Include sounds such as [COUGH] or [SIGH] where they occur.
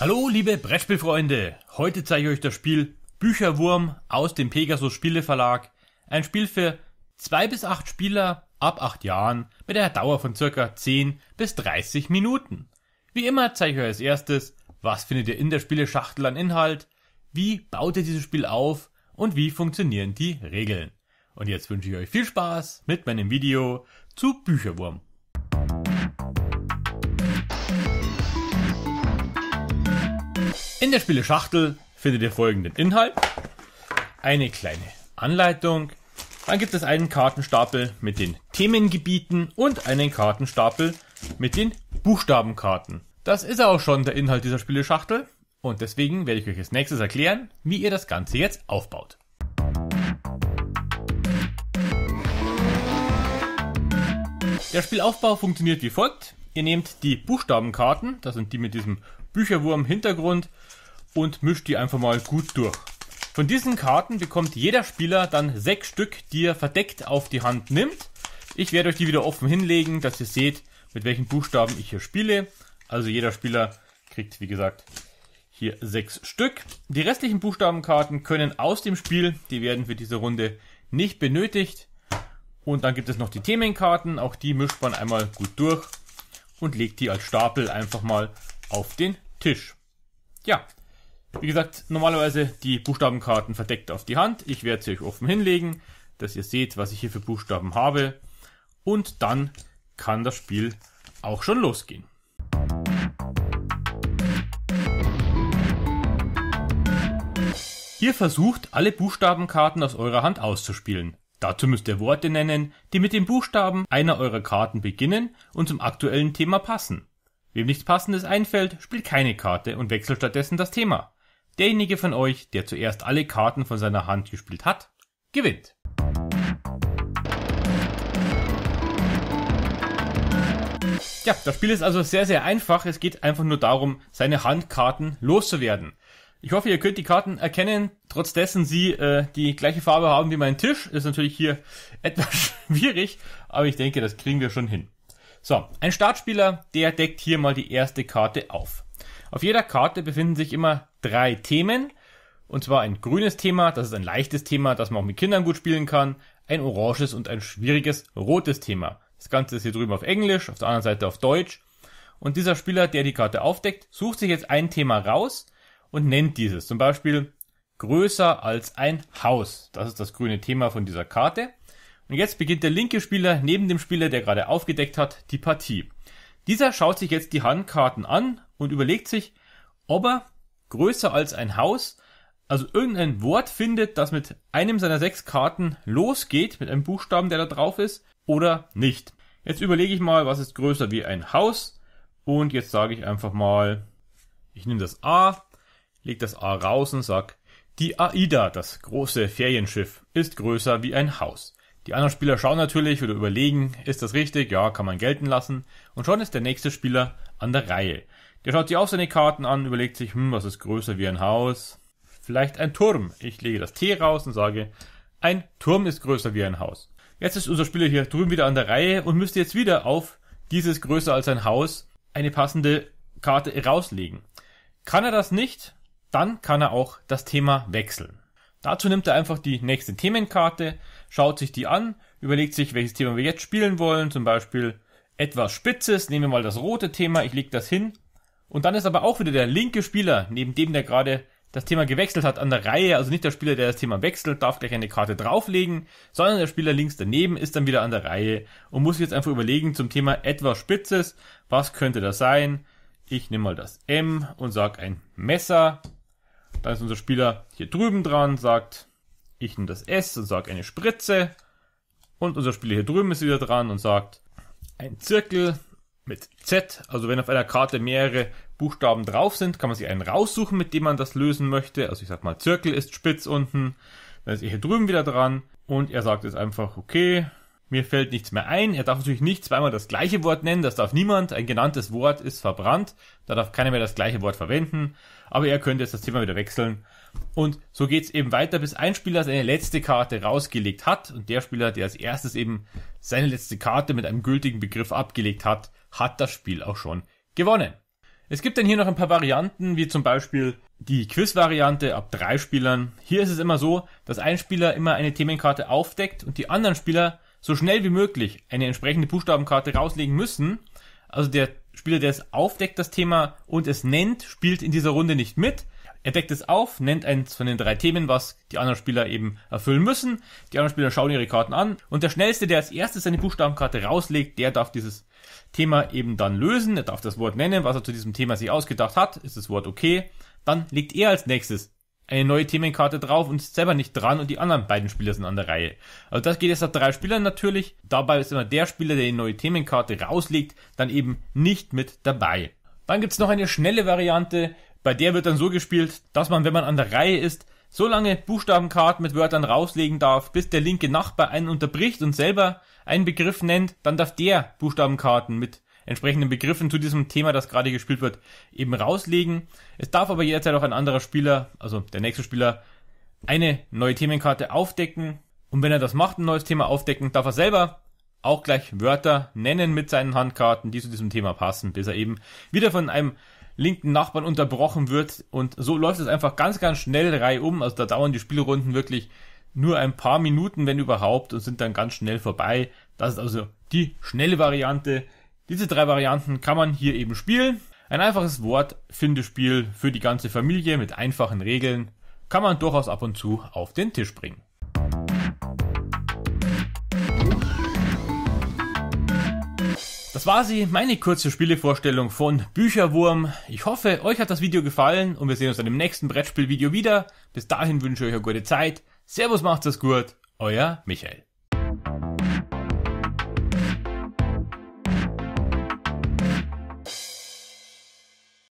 Hallo liebe Brettspielfreunde, heute zeige ich euch das Spiel Bücherwurm aus dem Pegasus Spieleverlag. Ein Spiel für 2 bis acht Spieler ab 8 Jahren mit einer Dauer von circa 10 bis 30 Minuten. Wie immer zeige ich euch als erstes, was findet ihr in der Spieleschachtel an Inhalt, wie baut ihr dieses Spiel auf und wie funktionieren die Regeln. Und jetzt wünsche ich euch viel Spaß mit meinem Video zu Bücherwurm. In der Spieleschachtel findet ihr folgenden Inhalt, eine kleine Anleitung, dann gibt es einen Kartenstapel mit den Themengebieten und einen Kartenstapel mit den Buchstabenkarten. Das ist auch schon der Inhalt dieser Spieleschachtel. Und deswegen werde ich euch als nächstes erklären, wie ihr das Ganze jetzt aufbaut. Der Spielaufbau funktioniert wie folgt. Ihr nehmt die Buchstabenkarten, das sind die mit diesem Bücherwurm-Hintergrund, und mischt die einfach mal gut durch. Von diesen Karten bekommt jeder Spieler dann sechs Stück, die er verdeckt auf die Hand nimmt. Ich werde euch die wieder offen hinlegen, dass ihr seht, mit welchen Buchstaben ich hier spiele. Also jeder Spieler kriegt, wie gesagt, hier sechs Stück. Die restlichen Buchstabenkarten können aus dem Spiel, die werden für diese Runde nicht benötigt. Und dann gibt es noch die Themenkarten, auch die mischt man einmal gut durch und legt die als Stapel einfach mal auf den Tisch. Ja, wie gesagt, normalerweise die Buchstabenkarten verdeckt auf die Hand. Ich werde sie euch offen hinlegen, dass ihr seht, was ich hier für Buchstaben habe. Und dann kann das Spiel auch schon losgehen. Hier versucht, alle Buchstabenkarten aus eurer Hand auszuspielen. Dazu müsst ihr Worte nennen, die mit den Buchstaben einer eurer Karten beginnen und zum aktuellen Thema passen. Wem nichts Passendes einfällt, spielt keine Karte und wechselt stattdessen das Thema. Derjenige von euch, der zuerst alle Karten von seiner Hand gespielt hat, gewinnt. Ja, das Spiel ist also sehr, sehr einfach. Es geht einfach nur darum, seine Handkarten loszuwerden. Ich hoffe, ihr könnt die Karten erkennen, trotz dessen sie äh, die gleiche Farbe haben wie mein Tisch. Ist natürlich hier [LAUGHS] etwas schwierig, aber ich denke, das kriegen wir schon hin. So, ein Startspieler, der deckt hier mal die erste Karte auf. Auf jeder Karte befinden sich immer drei Themen. Und zwar ein grünes Thema, das ist ein leichtes Thema, das man auch mit Kindern gut spielen kann, ein oranges und ein schwieriges rotes Thema. Das Ganze ist hier drüben auf Englisch, auf der anderen Seite auf Deutsch. Und dieser Spieler, der die Karte aufdeckt, sucht sich jetzt ein Thema raus und nennt dieses zum Beispiel größer als ein Haus. Das ist das grüne Thema von dieser Karte. Und jetzt beginnt der linke Spieler neben dem Spieler, der gerade aufgedeckt hat, die Partie. Dieser schaut sich jetzt die Handkarten an und überlegt sich, ob er größer als ein Haus, also irgendein Wort findet, das mit einem seiner sechs Karten losgeht, mit einem Buchstaben, der da drauf ist, oder nicht. Jetzt überlege ich mal, was ist größer wie ein Haus. Und jetzt sage ich einfach mal, ich nehme das A legt das A raus und sagt, die AIDA, das große Ferienschiff, ist größer wie ein Haus. Die anderen Spieler schauen natürlich oder überlegen, ist das richtig? Ja, kann man gelten lassen. Und schon ist der nächste Spieler an der Reihe. Der schaut sich auch seine Karten an, überlegt sich, hm, was ist größer wie ein Haus? Vielleicht ein Turm. Ich lege das T raus und sage, ein Turm ist größer wie ein Haus. Jetzt ist unser Spieler hier drüben wieder an der Reihe und müsste jetzt wieder auf dieses größer als ein Haus eine passende Karte rauslegen. Kann er das nicht, dann kann er auch das Thema wechseln. Dazu nimmt er einfach die nächste Themenkarte, schaut sich die an, überlegt sich, welches Thema wir jetzt spielen wollen, zum Beispiel etwas Spitzes, nehmen wir mal das rote Thema, ich lege das hin. Und dann ist aber auch wieder der linke Spieler, neben dem der gerade das Thema gewechselt hat, an der Reihe, also nicht der Spieler, der das Thema wechselt, darf gleich eine Karte drauflegen, sondern der Spieler links daneben ist dann wieder an der Reihe und muss jetzt einfach überlegen zum Thema etwas Spitzes, was könnte das sein? Ich nehme mal das M und sage ein Messer dann ist unser Spieler hier drüben dran, sagt, ich nehme das S und sage eine Spritze. Und unser Spieler hier drüben ist wieder dran und sagt, ein Zirkel mit Z. Also wenn auf einer Karte mehrere Buchstaben drauf sind, kann man sich einen raussuchen, mit dem man das lösen möchte. Also ich sag mal, Zirkel ist spitz unten. Dann ist er hier drüben wieder dran und er sagt jetzt einfach, okay, mir fällt nichts mehr ein. Er darf natürlich nicht zweimal das gleiche Wort nennen, das darf niemand. Ein genanntes Wort ist verbrannt, da darf keiner mehr das gleiche Wort verwenden. Aber er könnte jetzt das Thema wieder wechseln. Und so geht's eben weiter, bis ein Spieler seine letzte Karte rausgelegt hat. Und der Spieler, der als erstes eben seine letzte Karte mit einem gültigen Begriff abgelegt hat, hat das Spiel auch schon gewonnen. Es gibt dann hier noch ein paar Varianten, wie zum Beispiel die Quiz-Variante ab drei Spielern. Hier ist es immer so, dass ein Spieler immer eine Themenkarte aufdeckt und die anderen Spieler so schnell wie möglich eine entsprechende Buchstabenkarte rauslegen müssen. Also der Spieler, der es aufdeckt, das Thema und es nennt, spielt in dieser Runde nicht mit. Er deckt es auf, nennt eins von den drei Themen, was die anderen Spieler eben erfüllen müssen. Die anderen Spieler schauen ihre Karten an und der Schnellste, der als erstes seine Buchstabenkarte rauslegt, der darf dieses Thema eben dann lösen. Er darf das Wort nennen, was er zu diesem Thema sich ausgedacht hat. Ist das Wort okay? Dann legt er als nächstes eine neue Themenkarte drauf und ist selber nicht dran und die anderen beiden Spieler sind an der Reihe. Also das geht jetzt nach drei Spielern natürlich. Dabei ist immer der Spieler, der die neue Themenkarte rauslegt, dann eben nicht mit dabei. Dann gibt's noch eine schnelle Variante, bei der wird dann so gespielt, dass man, wenn man an der Reihe ist, so lange Buchstabenkarten mit Wörtern rauslegen darf, bis der linke Nachbar einen unterbricht und selber einen Begriff nennt, dann darf der Buchstabenkarten mit entsprechenden Begriffen zu diesem Thema, das gerade gespielt wird, eben rauslegen. Es darf aber jederzeit auch ein anderer Spieler, also der nächste Spieler, eine neue Themenkarte aufdecken. Und wenn er das macht, ein neues Thema aufdecken, darf er selber auch gleich Wörter nennen mit seinen Handkarten, die zu diesem Thema passen, bis er eben wieder von einem linken Nachbarn unterbrochen wird. Und so läuft es einfach ganz, ganz schnell reihum. Also da dauern die Spielrunden wirklich nur ein paar Minuten, wenn überhaupt, und sind dann ganz schnell vorbei. Das ist also die schnelle Variante diese drei Varianten kann man hier eben spielen. Ein einfaches Wortfindespiel für die ganze Familie mit einfachen Regeln kann man durchaus ab und zu auf den Tisch bringen. Das war sie, meine kurze Spielevorstellung von Bücherwurm. Ich hoffe, euch hat das Video gefallen und wir sehen uns dann im nächsten Brettspielvideo wieder. Bis dahin wünsche ich euch eine gute Zeit. Servus, macht's es gut, euer Michael.